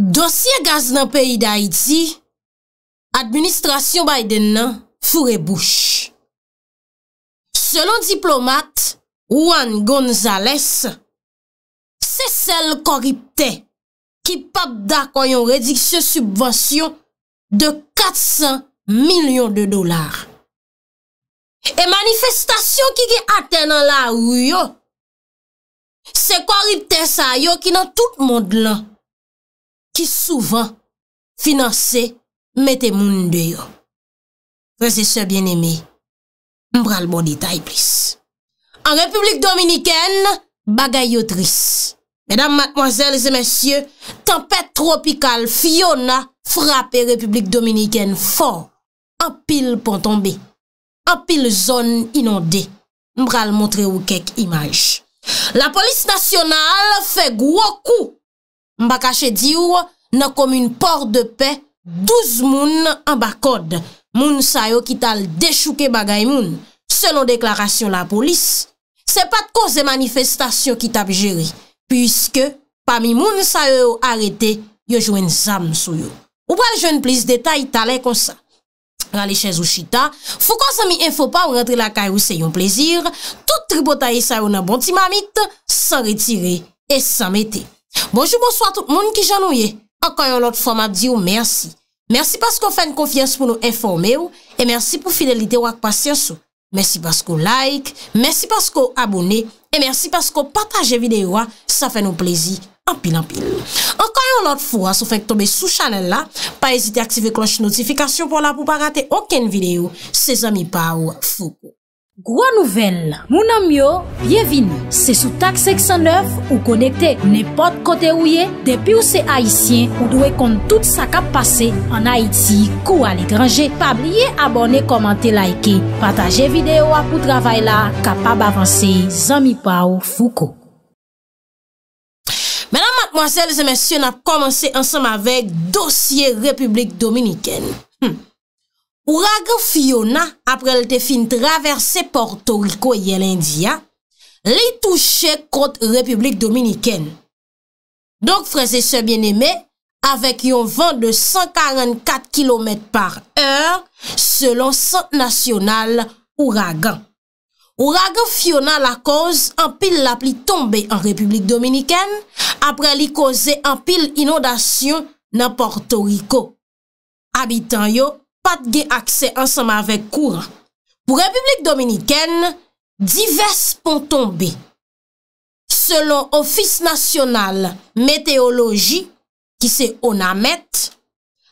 Dosye gaz nan peyi d'Haïti, administrasyon Biden nan furebouche. Selon diplomat Juan González, se sel koripte ki pap dak wanyon rediksyon subwansyon de 400 milyon de dolar. E manifestasyon ki ki ate nan la ruyo, se koripte sa yo ki nan tout moun de lan Ki souvan finanse mette moun deyo. Prese se bien eme, mbral bon ditay plis. An Republik Dominiken, bagayotris. Medam, matmoazel, zemensye, Tempet Tropikal Fiona frape Republik Dominiken for. An pil pon tombe. An pil zon inonde. Mbral montre ou kek imaj. La polis nasyonal fe gwoku. Mba kache di ou, nan kom un por de pe, douz moun an bakod. Moun sa yo ki tal dechouke bagay moun. Selon deklarasyon la polis, se pat koze manifestasyon ki tap jere. Puiske, pami moun sa yo arete, yo jwen zam sou yo. Ou pal jwen plis detay talen konsa. Rale chèz ou chita, fou konsa mi enfo pa ou rentre la kay ou se yon plezir, tout tribo taye sa yo nan bonti mamit, san retire et san mette. Bonjou bonso a tout moun ki janou ye. Okoyon lot fwa ma diyo oh, mersi. Mersi paskou fèn konfians pou nou informe ou. E mersi pou fidelite ou ak pasyans ou. Mersi paskou like. Mersi paskou abone. E mersi paskou pataje videyo ou. Sa fèn nou plezi apil apil. Okoyon lot fwa sou fèn tobe sou chanel la. Pa ezite aktive kloche notifikasyon pou la pou pa gate oken videyo. Se zami pa ou fwo. Gwa nouvel, mounan myo, bienvin, se sou tak 609 ou konekte, ne pot kote ou ye, depi ou se Haitien, ou dwe kont tout sa kap pase, an Haiti, kou al ekranje, pa blye abone, komante, laike, pataje videyo apou travay la, kapab avanse, zami pa ou fuko. Menan matmoazel, se mesyon ap komanse ansam avek dosye Republik Dominiken. Ouragan fiyona apre l te fin traverse Porto Rico ye l India, li touche kont Republik Dominiken. Donk freze se bieneme, avek yon van de 144 km par eur, selon son nasyonal Ouragan. Ouragan fiyona la koz an pil la pli tombe an Republik Dominiken, apre li koze an pil inodasyon nan Porto Rico. Abitan yo. pat ge akse ansama vek kour. Pou Republik Dominiken, divers pon tombe. Selon Ofis National Meteorology, ki se Onamet,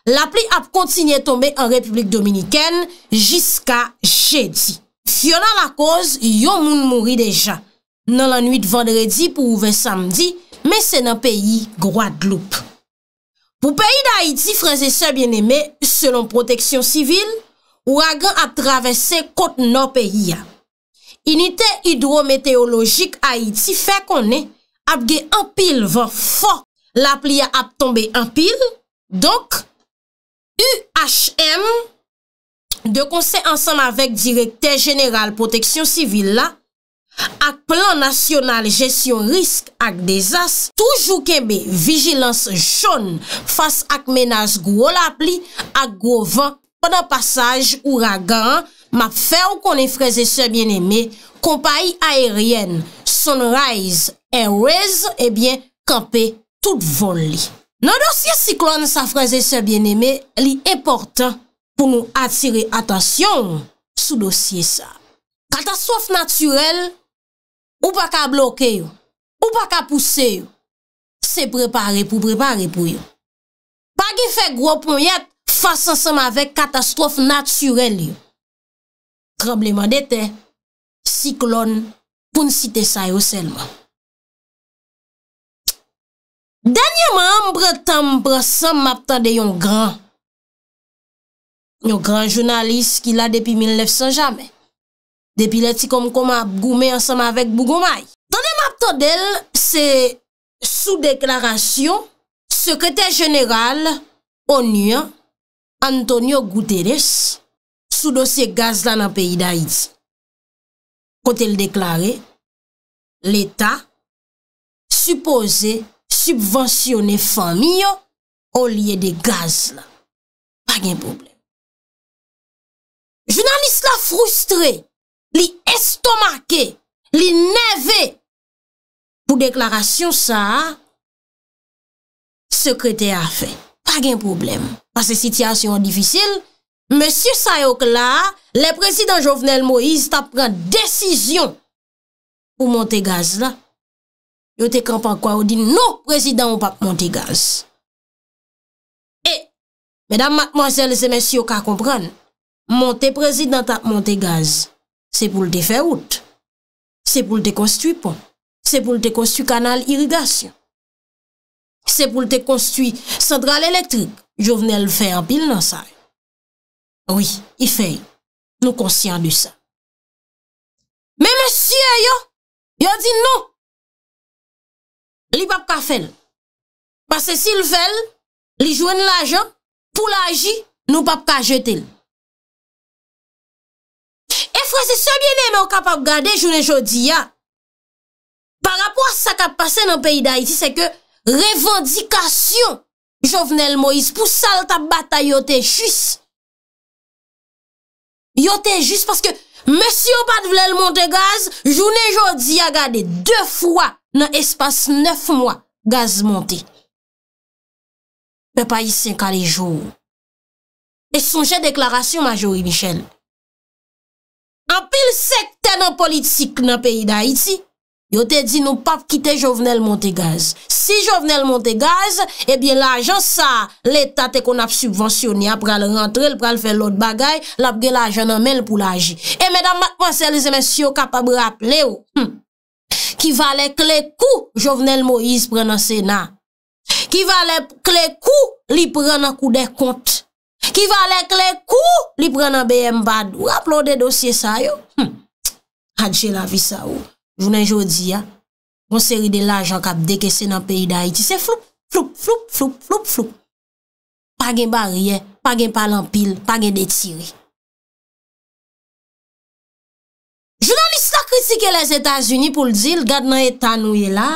la pli ap kontinye tombe an Republik Dominiken jiska jedi. Fyonan la koz, yon moun mouri deja nan lan nuit vendredi pou ouve samdi, men se nan peyi Gwadloup. Pou peyi da Haiti, franze se bien eme, selon proteksyon sivil, ou agen ap travesse kote no peyi ya. Inite hidro-meteologik Haiti fe konen ap ge anpil van fo la pli ya ap tombe anpil. Donk, UHM de konsey ansam avek direkter jeneral proteksyon sivil la, ak plan nasyonal jesyon risk ak dezas, toujou kebe vijilans joun fas ak menas gwo lap li, ak gwo van, podan pasaj, ouragan, mapfer konen freze se bien eme, kompai aeryen, sunrise, airwaze, ebyen kampe tout von li. Nan dosye si klon sa freze se bien eme, li e portan pou nou atire atasyon sou dosye sa. Ou pa ka bloke yo, ou pa ka puse yo, se prepare pou prepare pou yo. Pa ki fe gro poun yet, fason seman vek katastrofe naturel yo. Troubleman dete, siklon pou nsite sayo selman. Danye mè ambre tambre seman ap tade yon gran. Yon gran jounalist ki la depi 1900 jamè. Depi leti kom kom ap goume ansama vek Bougoumaï. Tande map to del se sou deklarasyon sekreter jeneral ONU antonyo Gouterès sou dosye gaz la nan peyi d'Aïd. Kote l deklare l'Etat suppose subventione fami yo o liye de gaz la. Pag en probleme. Jounanis la frustre Li estomake, li neve, pou deklarasyon sa, sekrete a fe. Pag en problem, pa se sityasyon difisil, Monsiou Sayok la, le prezident Jovenel Moïse tap pran desisyon pou Montegaz la. Yo te kampan kwa ou di nou prezident ou pap Montegaz. E, medam, madman, zel, zemensi, yo ka kompran, monte prezident ap Montegaz. Se pou l de fè wout, se pou l de konstwi pon, se pou l de konstwi kanal irrigasyon, se pou l de konstwi sandral elektrik, jo vnen l fè apil nan sa. Oui, i fè, nou konsyant du sa. Me monsye yo, yo di nou, li pap ka fèl, pas se si l fèl, li jwen l ajan, pou l aji, nou pap ka jetel. wè se sebyenè mè w kap ap gade jounè jodi ya. Par ap wè sa kap pase nan peyi da iti, se ke revendikasyon, jovenel Moïse, pou sal ta bata yote jis. Yote jis, paske mè si yo pat vlel monte gaz, jounè jodi ya gade, dè fwa nan espas nef mwa gaz monte. Mè pa yi sen kare joun. E son jè deklarasyon, majori Michel. An pil sekten an politik nan peyi da iti, yo te di nou pap kite Jovenel Montegaz. Si Jovenel Montegaz, ebyen eh la ajan sa, l'Etat e kon ap subvensyon ya pral rentrel, pral fel lot bagay, lapge la ajan an men pou la aji. E eh, medan mwen se lise men syo kapab rap le ou, oh, hmm, ki vale kle kou Jovenel Moïse pren an sena. Ki vale kle kou li pren an kou de kont. Ki va lek le kou, li pre nan BM bad. Ou aplon de dosye sa yo. Hadje hmm. la vi sa ou. Jounen jodi ya. Monseri de la ajan kap deke se nan peyi da iti. Se flup, flup, flup, flup, flup, flup. Pa gen barye, pa gen palan pil, pa gen detiri. Jounen li sa kritike les Etats-Unis pou l'dil. Gade nan etan nou ye la.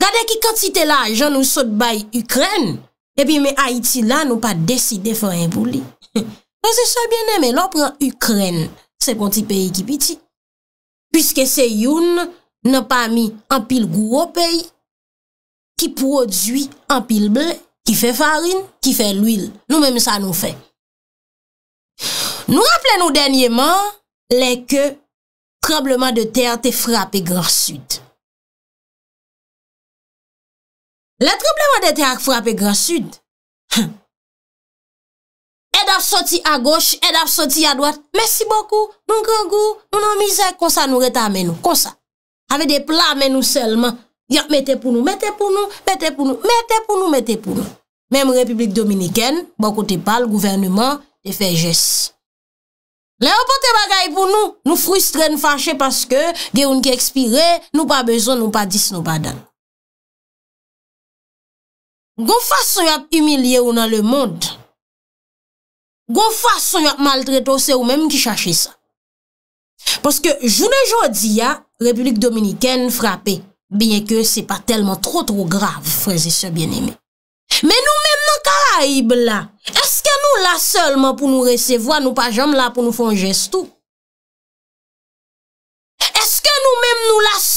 Gade ki kantite la ajan ou sot bay Ukren. E pi mè Haiti la nou pa deside fè rè mbou li. Pè se se bienè mè lò prè Ukrèn, se pon ti peyi ki piti. Piske se youn nou pa mi anpil gwo peyi, ki prodwi anpil blè, ki fè farin, ki fè l'ouil. Nou mèm sa nou fè. Nou rapple nou denyèman lè ke trableman de terre te frapè Grand Sud. Le trembleman de te ak frape gran sud. E daf soti a goch, e daf soti a doat. Mersi bokou, nou ngangou, nou nan mizè. Kon sa nou reta amen nou, kon sa. Ave de pla amen nou selman. Metè pou nou, metè pou nou, metè pou nou, metè pou nou, metè pou nou. Mem Republik Dominikèn, bokou te pal, gouvernement te fe jès. Le opote bagay pou nou, nou frustre, nou fache, paske geroun ki ekspire, nou pa bezon, nou pa dis, nou pa dan. Gon fason yon ap umilye ou nan le moun. Gon fason yon ap maltret ou se ou menm ki chache sa. Poske, jounen jodi ya, Republik Dominikèn frape. Bien ke se pa telman tro tro grave, freze se bien eme. Men nou menm nan karaib la. Eske nou la selman pou nou resevoa, nou pa jam la pou nou fon gestou.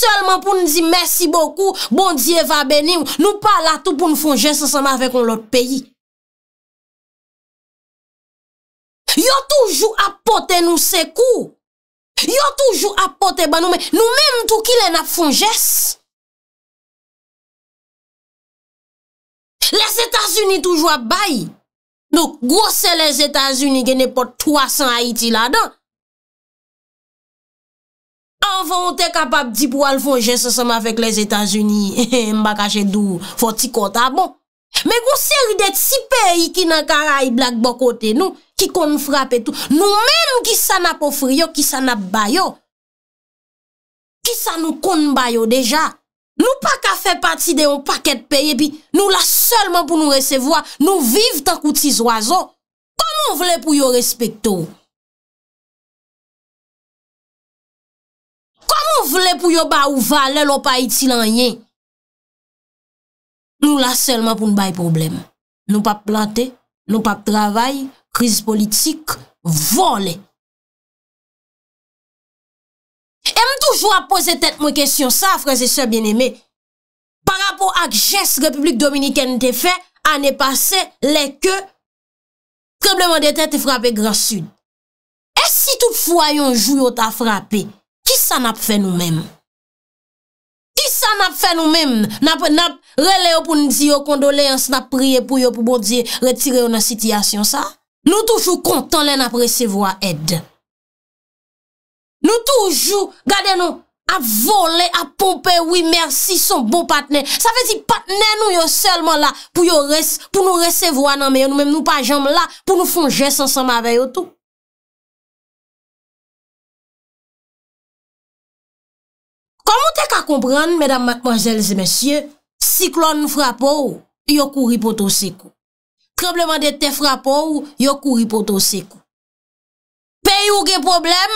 Salman pou n di mersi bokou, bon di eva beni, nou pa la tou pou n fon jes se sama vek on lot peyi. Yo toujou apote nou se kou. Yo toujou apote banou, nou menm tou ki lè nap fon jes. Les Etats-Unis toujou ap bayi. Nou gwo se les Etats-Unis genè pot 300 Haiti la dan. ou te kapab di pou al fonje se seman fek les Etats-Unis, mba kache dou, foti konta bon. Me goun seri det si peyi ki nan kara yi blak bokote nou, ki kon frape tou. Nou men ou ki sa nap ofri yo, ki sa nap bayo. Ki sa nou kon bayo deja. Nou pa ka fe pati de yon paket peye, pi nou la selman pou nou resevoa, nou vive tan kouti zwazo. Koman vle pou yo respek tou? komon vle pou yo ba ou valen lopay iti lanyen? Nou la selman pou nou bay problem. Nou pa planten, nou pa travay, kriz politik, volen. E m toujwa pose tet mwen kesyon sa, freze se bien eme, par rapport ak jes republik dominiken te fe, ane pase le ke, probleman de tet te frape gran sud. E si tout fwayon jou yo ta frape, sa nap fe nou men. Ki sa nap fe nou men, nap rele yo pou nidzi yo kondole ans nap priye pou yo pou bon di retire yo nan sityasyon sa. Nou toujou kontan le nap resevo a ed. Nou toujou, gade nou, a vole, a pompe, oui, mersi, son bon patne. Sa vezi, patne nou yo selman la pou yo res, pou nou resevo a nan meyo, nou mem nou pa jam la pou nou fon jes ansan ma veyo tou. Komou te ka kompran, medan manjèles et mèsyè, siklon frapou, yokou ripotosekou. Trebleman de te frapou, yokou ripotosekou. Peyou gen problem,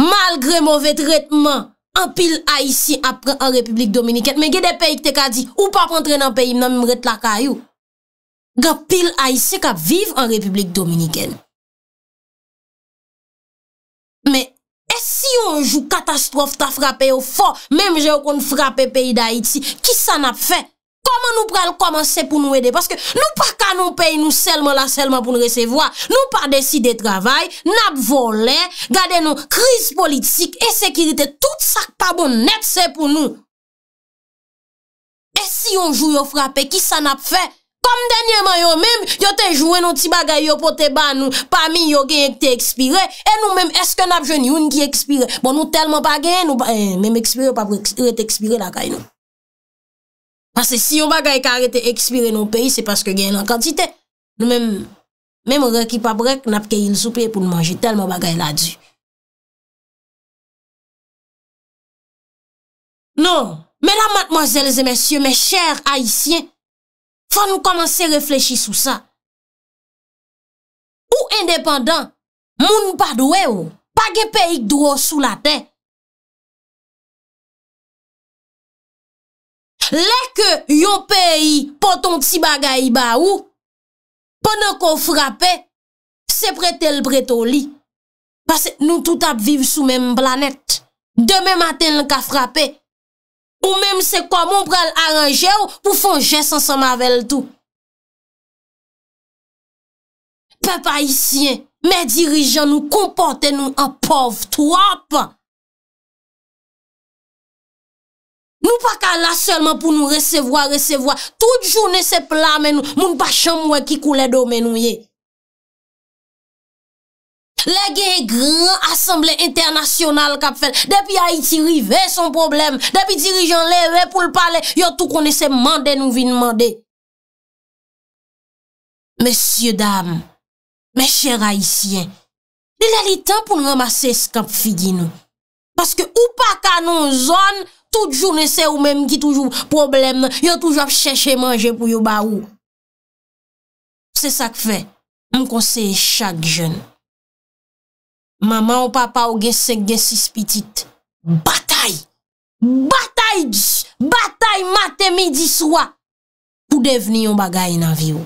malgre mouve tretman, an pil aisi apre an Republik Dominikèn. Men gen de peyik te ka di, ou pa prantren an peyim nan miret lakayou. Ga pil aisi kap viv an Republik Dominikèn. Men, Yonjou katastrofe ta frape yo fò Mem jè yo kon frape peyi da iti Ki sa nap fè? Koman nou pral koman se pou nou ede? Paske nou pa kanon peyi nou selman la selman pou nou resevoa Nou pa deside travay Nap vole Gade nou kriz politik Esekirite Tout sak pa bon net se pou nou E si yonjou yo frape Ki sa nap fè? Kom denye man yo mèm, yo te jwè nou ti bagay yo pote ban nou, pa mi yo gen yon te ekspire, e nou mèm eske nap jwen yon ki ekspire. Bon nou telman bagay, nou eh, mèm ekspire ou pap re te ekspire la kay nou. Pase si yon bagay ka re te ekspire nou peyi, se paske gen yon kantite. Nou mèm, mèm re ki pap re, nap ke yon soupe pou nou manje telman bagay non. la di. Non, mè la matmozèlze mèsyè, mè chèr haïsyen, Fwa nou komanse reflechi sou sa. Ou independant, moun pa dwe ou, pa ge pe yik dwe ou sou la ten. Lè ke yon pe yi poton tsi bagayi ba ou, ponen kon frape, se prete l bretou li. Pase nou tout ap viv sou menm planet. Deme maten l ka frape. Ou mèm se kwa moun prel aranje ou pou fonje san san mavel tou. Pe pa isyen, mè dirijan nou kompote nou an pov tou ap. Nou pa ka la selman pou nou resevoa resevoa. Tout jounen se pla men nou, moun pa chan mwen ki koule do men nou ye. Le genye gran asemble internasyonal kap fel. Depi Haiti rive son problem. Depi dirijan le ve pou l'pale. Yo tou kone se mande nou vi nmande. Mesye dam, mesye rayisyen. Dile li tan pou nou ramase skanp figi nou. Paske ou pa kanon zon, tout jou ne se ou menm ki toujou problem nan. Yo toujou ap chèche manje pou yo ba ou. Se sa k fe, moun konseye chak jen. Mama ou papa ou gesek gesis pitit. Batay. Batay. Batay mate midi swa. Pou deveni yon bagay nan vi ou.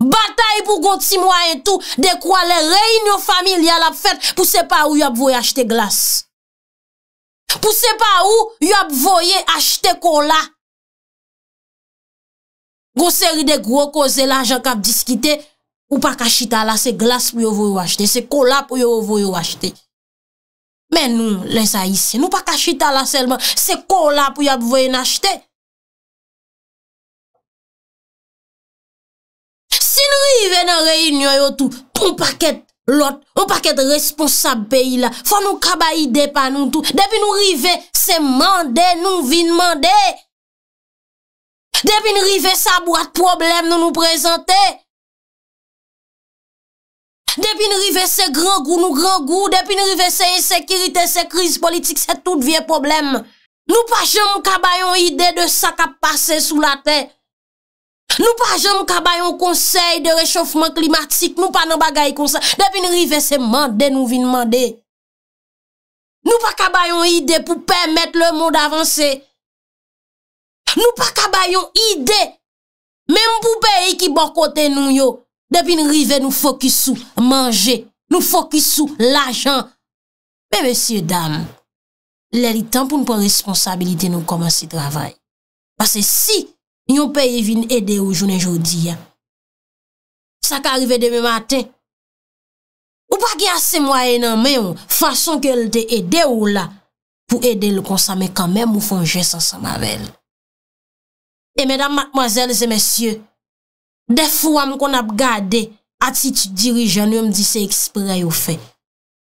Batay pou konti mwa en tou. De kwa le rey nou famil yal ap fet. Pou se pa ou yop voye achete glas. Pou se pa ou yop voye achete kola. Gonseri de kwo koze la jan kap diskite. Ou pa kachita la se glas pou yo vo yo achete, se kola pou yo vo yo achete. Men nou, lè sa yise, nou pa kachita la selman, se kola pou yo vo yo achete. Si nou rive nan rey nyo yo tou, pou mpa ket lot, mpa ket responsab peyi la, fwa nou kaba ide pa nou tou, depi nou rive se mande, nou vin mande. Depi nou rive sa bo at problem nou nou prezante. Depi nou rive se gran gou nou gran gou, depi nou rive se yon sekirite, se kriz politik, se tout vie problem. Nou pa jom kaba yon ide de sa ka pase sou la te. Nou pa jom kaba yon konsey de rechofman klimatik, nou pa nan bagay konsey. Depi nou rive se mande nou vi nmande. Nou pa kaba yon ide pou permette le moun avanse. Nou pa kaba yon ide, men pou pe yon ki bon kote nou yo. Depi nou rive nou fokusou manje, nou fokusou lajan. Pe monsye dam, lèri tan pou nou pon responsabilite nou koman si travay. Pase si, yon peye vin ede ou jounen joudi ya. Sa ka rive deme maten. Ou pa ki ase mwa enan men, fason ke l de ede ou la, pou ede l konsame kamen mou fonje san sa mavel. E mèdam, mwazèl, zè monsye, Defwa m kon ap gade, atitude dirijan yo m di se ekspre yo fe.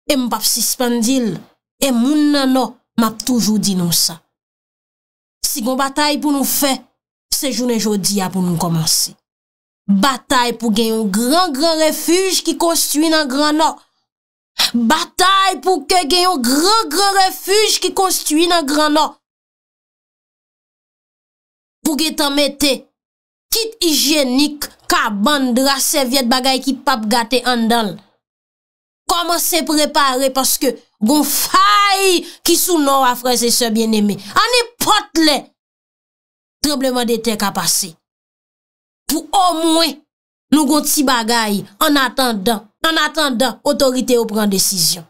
E m pap si spandil, e moun nanon, map toujou di nou sa. Si kon batay pou nou fe, se jounen jodi a pou nou komanse. Batay pou genyon gran gran refuj ki konstuy nan gran nan. Batay pou genyon gran gran refuj ki konstuy nan gran nan. Kit hijenik ka bandra servyet bagay ki pap gate andal. Koman se prepare paske gon faye ki sou nou afreze se bien eme. Ani pot le. Trebleman de tek a pase. Pou o mwen nou gon ti bagay an atandan. An atandan otorite ou pran desisyon.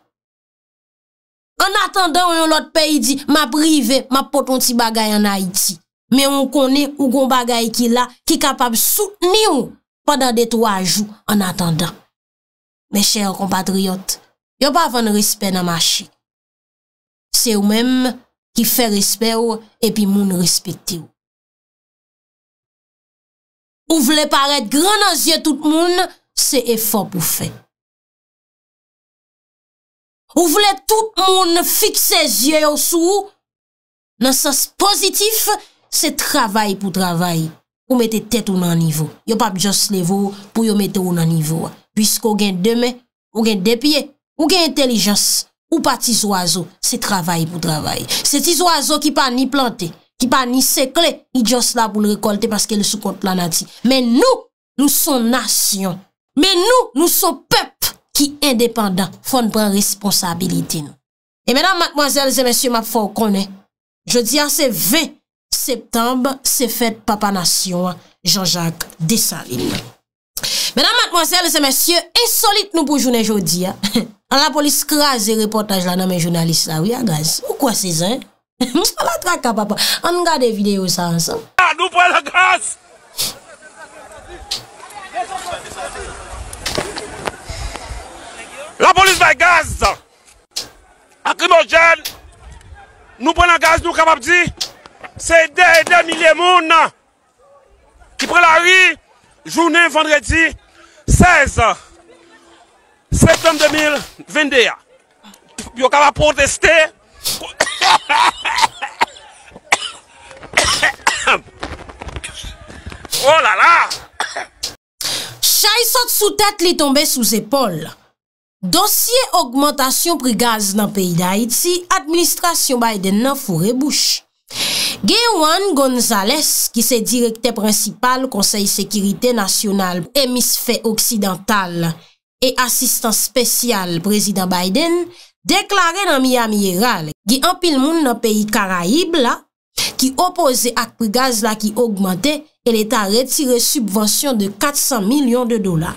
An atandan ou yon lot peyi di ma prive ma poton ti bagay an Haiti. Me ou koni ou gom bagay ki la ki kapab soutni ou pandan de 3 jou en attendant. Me chèr kompatriot, yo pa van risper nan ma chik. Se ou menm ki fè risper ou epi moun rispekti ou. Ou vle paret gran nan zye tout moun, se e fò pou fè. Ou vle tout moun fik se zye ou sou nan sòs pozitif, Se travay pou travay Ou mette tet ou nan nivou Yo pap jos levou pou yo mette ou nan nivou Pisko gen deme Ou gen depye Ou gen intelijans Ou pati zo azo Se travay pou travay Se ti zo azo ki pa ni plante Ki pa ni sekle Ni jos la pou le rekolte Paske le sou kont lan a di Men nou nou son nasyon Men nou nou son pep Ki independant Fon pran responsabilite nou E menan matmoazèl zè mèsyou map fò konè Je di an se ve Septembre, se fèd papanasyon, Jean-Jacques Desalines. Mèdame, matmonsèl, se mèsyè, insolite nou pou jounè joudi. An la polis krasè reportaj la nan mè jounalist la ou ya gaz. Ou kwa se zè? Mwala traka papanasyon. An nou gade videyo sa ansan. Nou pren la gaz! La polis vè gaz! A krimo jèn! Nou pren la gaz nou kapap di! A krimo jèn! Sey dey de mi le moun na, ki pre la ri, jounen fandredi 16 septem 2021. Pyo ka va proteste. Oh la la! Chay sot sou tete li tombe sou zepol. Dosye augmentation pri gaz nan peyi da iti, administrasyon baye den nan fure bouchi. Gewan Gonzales ki se direkte principal konsey sekirite nasyonal emisfe oksidental e asistan spesyal prezident Biden deklare nan Miami Herald ki anpil moun nan peyi Karaib la ki opose ak prigaz la ki augmente el eta retire subwansyon de 400 milyon de dola.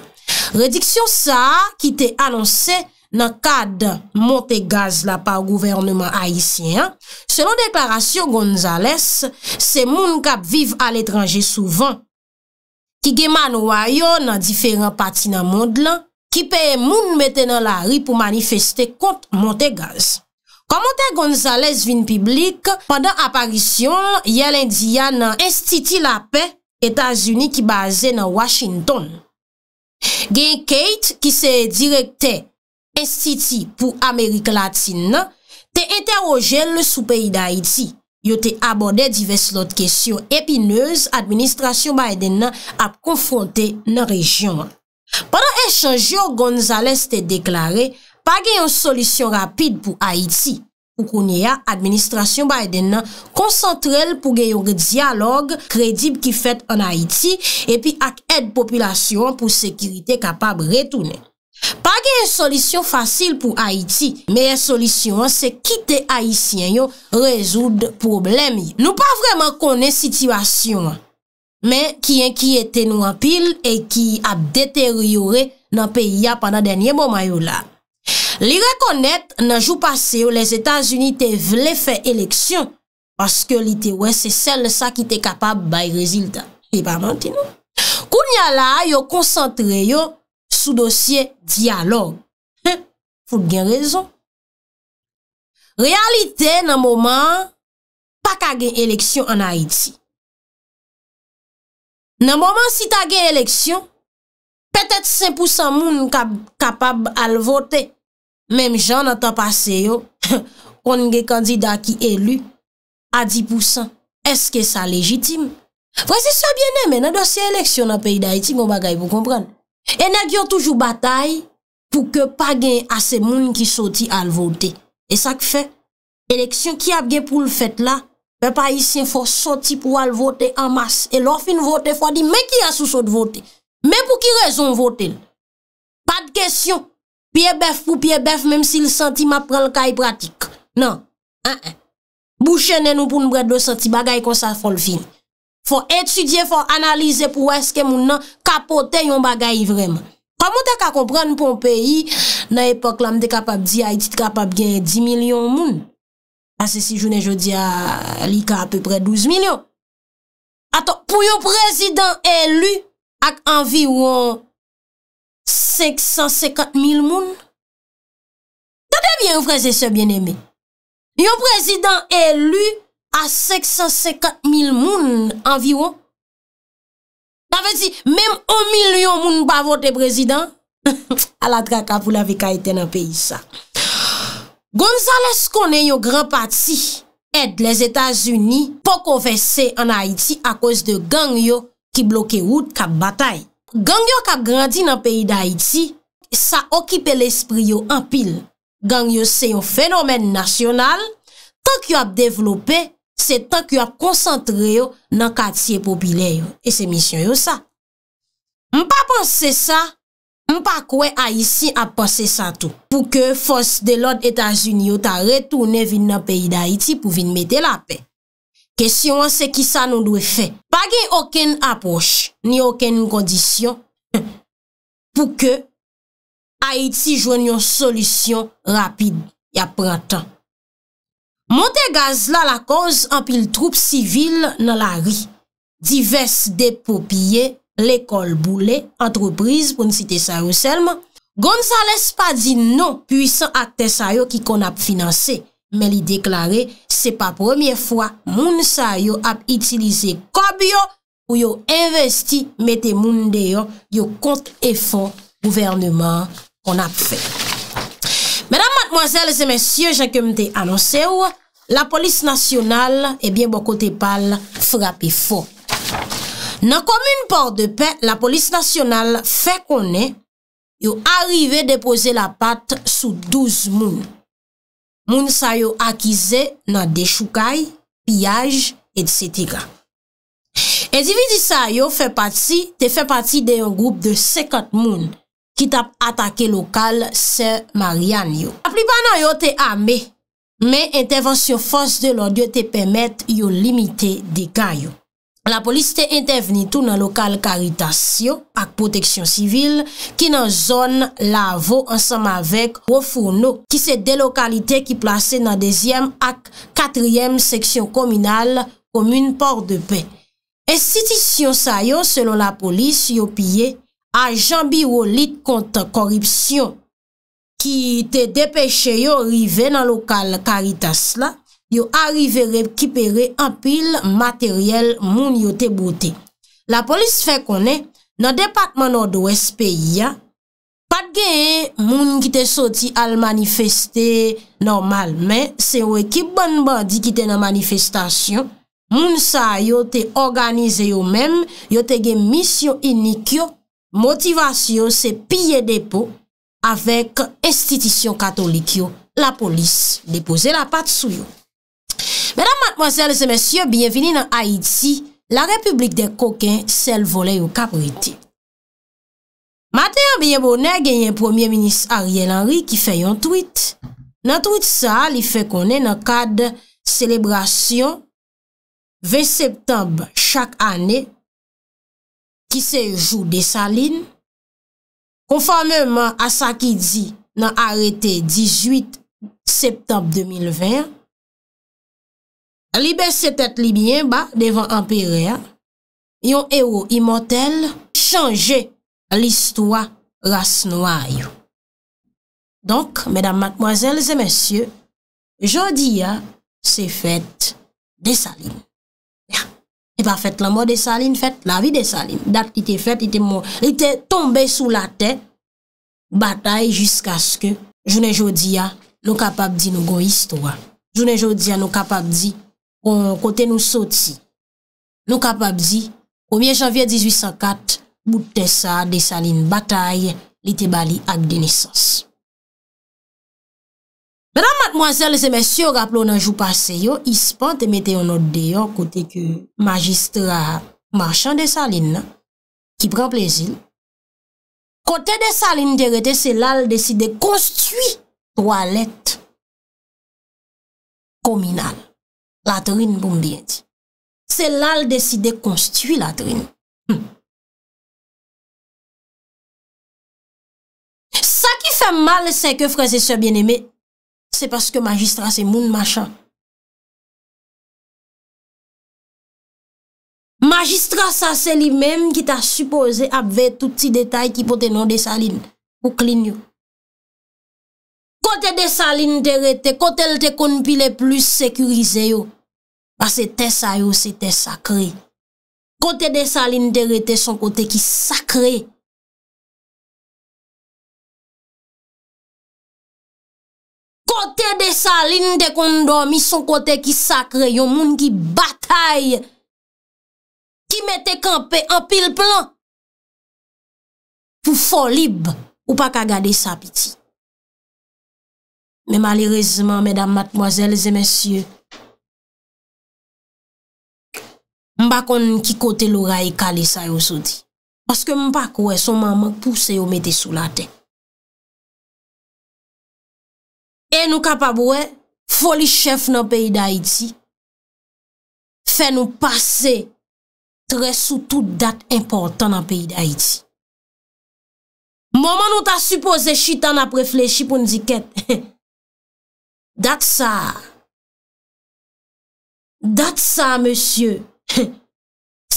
Rediksyon sa ki te anonse nan kade Montegaz la pa ou gouvernement haisyen, selon deklarasyon Gonzales, se moun kap vive al etranje souvan, ki geman wanyo nan diferent pati nan moun la, ki pe moun mette nan la ri pou manifeste kont Montegaz. Komonte Gonzales vin piblik, pandan aparisyon, yalendiya nan Estiti la pe, Etasuni ki baze nan Washington. Gen Kate ki se direkte Siti pou Amerik Latine nan, te enterojen le sou peyi da Haiti. Yo te abode divers lot kesyon epinez administrasyon Biden nan ap konfronte nan rejyon. Padan enchanjyo, Gonzales te deklare, pa genyon solisyon rapid pou Haiti. Pou konye ya, administrasyon Biden nan konsantrel pou genyon ge diyalog kredib ki fet an Haiti epi ak ed popilasyon pou sekirite kapab retounen. Pa gen yon solisyon fasil pou Haiti, me yon solisyon se kite Haitien yon rezoud problem yon. Nou pa vreman konen sityvasyon, men ki yon ki ete nou anpil e ki ap deteriore nan peyi ya panan denye mouman yon la. Li rekonet nan jou pase yon les Etats-Unis te vle fe eleksyon paske li te wè se sel sa ki te kapab bay reziltan. E pa manti nou. Kounya la yon konsantre yon sou dosye diyalog. Fout gen rezon. Realite nan mouman, pa ka gen eleksyon an Haiti. Nan mouman si ta gen eleksyon, petet 5% moun kapab al vote, menm jan an ta pase yo, kon gen kandida ki elu, a 10%. Eske sa legitime? Vwese sa biene men, nan dosye eleksyon an peyi d'Haiti, mou bon bagay pou kompran. E na gyo toujou batay pou ke pa gen ase moun ki soti al vote. E sa ke fe, eleksyon ki ap gen pou l fèt la, pe pa isen fò soti pou al vote amas. E lòf in vote fò di, me ki aso sote vote? Me pou ki rezon vote? Pa de kesyon, piye bef pou piye bef, mem si l santi ma pral kaj pratik. Nan, an an. Bouchè nen ou pou n bret do santi bagay kon sa fol fin. fò etudye, fò analize pou wè ske moun nan kapote yon bagay vreman. Kwa moun te ka kompran pou mpèyi, nan epok lam de kapap di a iti te kapap gen 10 milyon moun. Ase si jounen jodi a li ka apèpèpè 12 milyon. Ato, pou yon prezidant elu ak anvi wò 550 mil moun, tate bien yon prezidant se bien eme. Yon prezidant elu, A sek san sekat mil moun anviwo. Mwen vezi, menm on mil lyon moun ba vote prezident. A la draka pou la veka ite nan peyi sa. Gonzales konen yo gran pati ed les Etats-Unis pou konvesse an Haiti a kouz de gang yo ki bloke wout kap batay. Gang yo kap grandi nan peyi d'Haiti, sa okipe l'esprit yo an pil. Gang yo se yo fenomen nasyonal, Se tank yo ap konsantre yo nan katiye popile yo. E se misyon yo sa. M pa ponse sa, m pa kwe Aiti ap ponse sa tou. Pou ke fos de lot Etasunyo ta retoune vin nan peyi da Aiti pou vin mete la pe. Kesyon se ki sa nou lwe fe. Pa gen oken aproche ni oken kondisyon pou ke Aiti joun yon solisyon rapide ya prantan. Montegaz la la koz anpil troupe sivil nan la ri. Dives depo pye, lekol boule, antreprise pou nsite sa yo selman. Gonzales pa di nou puisan akte sa yo ki kon ap finanse. Men li deklare se pa premier fwa moun sa yo ap itilize kob yo pou yo investi mette moun deyo yo kont efon gouvernement kon ap fè. Matmoazèlese mensyè, jè kèm te anonsè ou, la polis nasyonal, ebyen eh bo kote pal, frapi fò. Nan komoun port de pè, la polis nasyonal fè konè, yo arrive depose la pat sou douz moun. Moun sa yo akize nan dechoukaj, piyaj, et setika. Et divi di sa yo fè pati, te fè pati de yon goup de sekat moun. ki tap atake lokal se Marian yo. Apli banan yo te ame, men intervensyon fons de londye te pemet yo limite dekan yo. La polis te interveni tou nan lokal karitasyon ak poteksyon sivil ki nan zon lavo ansam avek wofouno ki se de lokalite ki plase nan dezyem ak katryem seksyon kominal komoun port de pe. Esti titisyon sa yo selon la polis yo pye ajan biwo lit konta koripsyon ki te depèche yo rive nan lokal karitas la, yo arrive rekipere apil materyel moun yo te bote. La polis fe konè, nan depatman an do espè ya, pat genye moun ki te soti al manifestè normalmen, sewe ki bon ban di ki te nan manifestasyon, moun sa yo te organize yo men, yo te gen misyon inik yok, Motivasyon se pye depo avèk estitisyon katolik yo, la polis depose la pat sou yo. Mèdam matmazèl se mèsyon, byenvini nan Haiti, la republik de kokèn sel vole yo kapriti. Matèyan byen bonè genyen Premier Ministre Ariel Henry ki fè yon tweet. Nan tweet sa, li fè konè nan kad selebrasyon 20 septembre chak anè ki se jou desaline, konformeman a sa ki di nan arete 18 septembe 2020, libe setet libyen ba devan empereya, yon ero imotel chanje listwa rasnwayo. Donk, medan matmoazel zemensye, jodi ya se fet desaline. la fèt la mò de Saline, fèt la vi de Saline, dat ite fèt, ite mò, ite tombe sou la tè, batay jisk aske, jounen jodi ya, nou kapab di nou gò histwa, jounen jodi ya, nou kapab di, kote nou soti, nou kapab di, 1 janvye 1804, boutè sa de Saline, batay, li te bali ak denesans. Madame, mademoiselle, se messieurs, rappelons, nanjou passeyo, ispant te mette yo nou deyo kote ke magistrat marchand de Saline, nan, ki pren plezil. Kote de Saline, te rete, se lal decide de konstuit toalette kominal. La trine pou hmm. mbyen ti. Se lal decide de konstuit la trine. Sa ki fe mal, se ke franse se bienemé, se paske magistra se moun machan. Magistra sa se li menm ki ta suppose apve touti detay ki poten an de salin pou klin yo. Kote de salin te rete, kote el te konpile plus sekurize yo, pase te sa yo, se te sakre. Kote de salin te rete, son kote ki sakre yo. Kote de sa lin de kondomi, son kote ki sakre, yon moun ki batay. Ki mette kampe an pil plan. Pou folib ou pa kagade sa piti. Me malirezman, medam matmoazel, zemensye. Mba kon ki kote loura yi kale sa yon soudi. Paske mba kowe son mamak pouse yon mette sou la ten. nou kap ap wè, foli chef nan peyi d'Haïti fè nou pase tre sou tout dat important nan peyi d'Haïti mouman nou ta suppose chitan ap reflechi pou nou di ket dat sa dat sa, monsye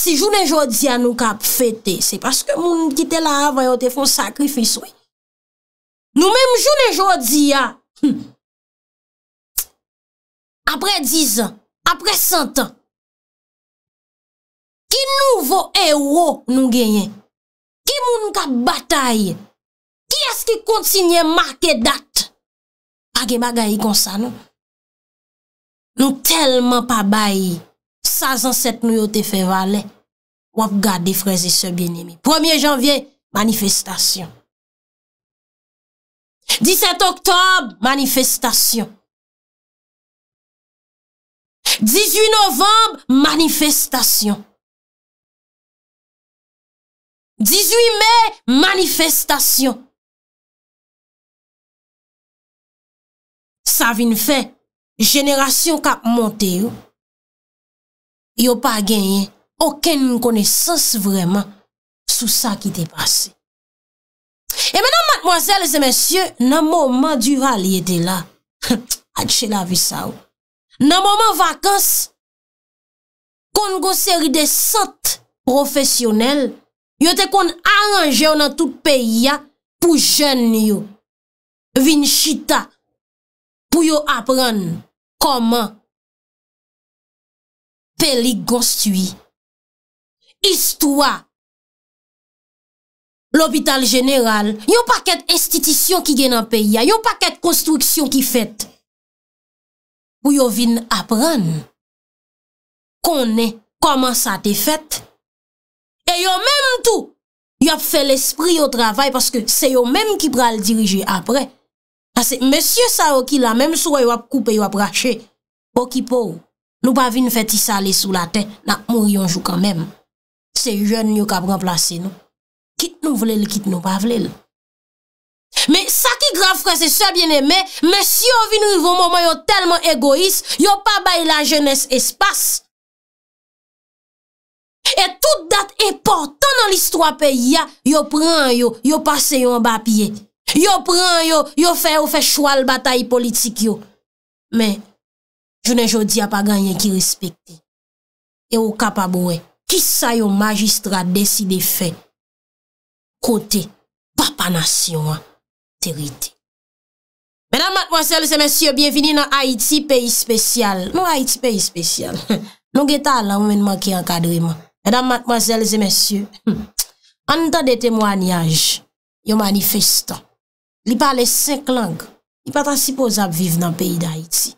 si jounen jòdia nou kap fète, se paske moun ki te la avan yo te fon sakrifis nou mèm jounen jòdia apre 10 an, apre 100 an, ki nouvo ewo nou genyen? Ki moun ka batay? Ki as ki kontinye make dat? Ake magayi konsa nou? Nou telman pa bayi. 16 anset nou yo te fe vale. Wap gade, frèze, se bine mi. 1 janvye, manifestasyon. 17 oktob, manifestasyon. 18 novembe, manifestasyon. 18 mey, manifestasyon. Savin fe, jenerasyon kap monte yo. Yo pa genyen, oken moun kone sas vreman sou sa ki depase. E menan, matmoazèl, zè mèsyè, nan mou mandu val yè de la, adjè la vi sa ou. Nan mouman vakans, kon goseri de sot profesyonel, yo te kon aranje yo nan tout peyi ya pou jen yo. Vin chita pou yo apren koman. Pelik gos tuyi. Istwa. L'hobital general, yo pa ket institisyon ki gen nan peyi ya, yo pa ket konstruksyon ki fette. Pou yo vin apren, konen, koman sa te fet. E yo menm tou, yo ap fe l'esprit yo travay, paske se yo menm ki pral dirije apre. Ase, Monsie Saoki la, menm sou yo ap koupe, yo ap rache, poki pou, nou pa vin feti sale sou la ten, nan moun yon jou kanmen. Se jen yo kap remplase nou. Kit nou vle l, kit nou pa vle l. Men, sa ki graf kwen se sebyen eme, men si yo vi nou yon momen yo telman egois, yo pa bay la jenese espas. E tout dat e portan nan lis 3 peyi ya, yo pren yo, yo pase yo an bapye. Yo pren yo, yo fe ou fe chwal bataye politik yo. Men, jounen jodi a pa ganyen ki respekte. E ou kapabouen, ki sa yo magistra deside fe kote bapanasyon an. Terite Mèdame, mademoiselles et messieurs Bienvenue dans Haïti, pays spécial Non Haïti, pays spécial Mèdame, mademoiselles et messieurs En tant de témoignage Yo manifeste Li parle cinq langues Li pas t'en suppose à vivre dans le pays d'Haïti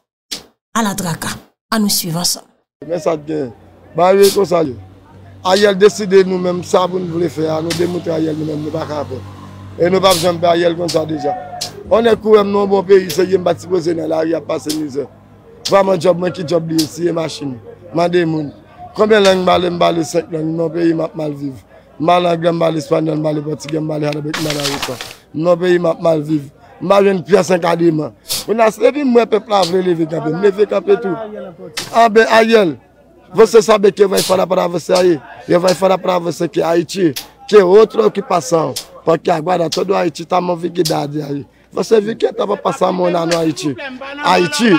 A la draka A nous suivre ensemble Mèdame, mademoiselles et messieurs A yel décidé nous-mêmes ça A nous démontrer à yel nous-mêmes Nous pas caper E nou pa vje mbe a yel konta deja. One kou em nou mbon peyi se yen batipozenen la yen pasenize. Vwa mwen job mwen ki job liye si yen ma chini. Man dey moun. Koumen lang mbalen mbalen sek lan, mbon peyi map mal vive. Malangren mbalen swanlen mbalen potigen mbalen harabek mbalan wita. Mbon peyi map mal vive. Mbalen piya sankadeyman. Mwen ase di mwen pe prav releve kape, leve kape tou. A be a yel, vwese sabbe ke yon fwara para vwese a yi. Yon fwara para vwese ki a iti, ki otro okipasan ou. Porque agora todo o Haiti está movignado aí. Você viu que estava passando a mão lá no Haiti? Haiti,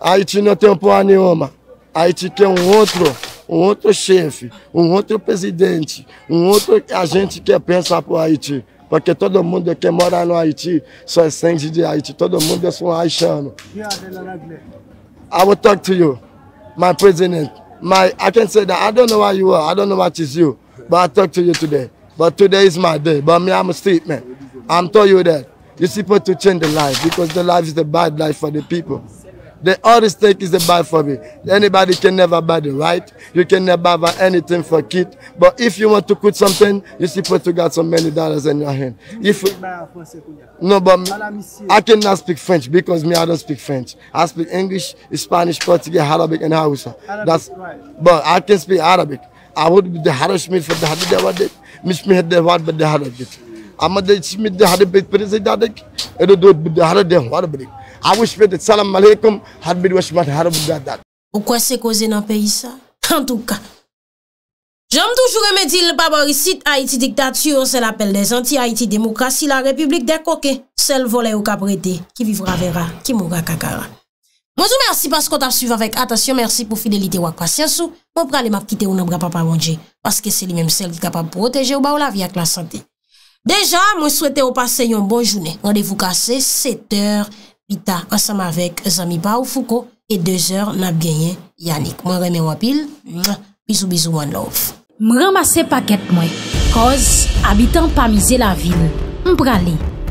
Haiti não tem porra nenhuma. Haiti quer um outro, um outro chefe, um outro presidente, um outro agente que pensa para o Haiti. Porque todo mundo que mora no Haiti só é sangue de Haiti. Todo mundo é um haitiano. I will talk to you, my president. My, I can say that I don't know where you are, I don't know what is you, but I talk to you today. But today is my day. But me, I'm a statement. I'm tell you that. You supposed to change the life because the life is the bad life for the people. The hardest stake is the bad for me. Anybody can never buy the right. You can never buy anything for kid. But if you want to put something, you supposed to got so many dollars in your hand. If no, but me, I cannot speak French because me I don't speak French. I speak English, Spanish, Portuguese, Arabic, and Hausa. That's right. But I can speak Arabic. I would be the harassment for the Hadid Mishmi hede wadbe de haro dek. Amade chimi de haro dek prezidadek. E do do de haro dek, haro dek. A weshpe dek, salam aleikum, harbi de weshman, haro dek. Ou kwa se koze nan peyi sa? En touka. Jom toujou remedi lpaborisit Haiti diktatuyon, se la pel de zanti Haiti demokrasi, la republik dekoke. Sel vole ou kabrede, ki vivra vera, ki moura kakara. Mwen sou mersi paskot ap suyvan vek. Atasyon mersi pou fidelite wakwa. Siyansou, mwen prale m ap kite ou nan bra pa pa wanje. Paske se li menm sel ki kapab proteje ou ba ou la vi ak la sante. Dejan, mwen souwete ou pase yon bon jounen. Wande vou kase 7h. Pita, ansanm avek e zami pa ou fuko. E 2h, nan genye Yannik. Mwen reme wapil. Bizou, bizou, wan love. Mwen ramase paket mwen. Koz, abitan pa mize la vil. Mwen prale.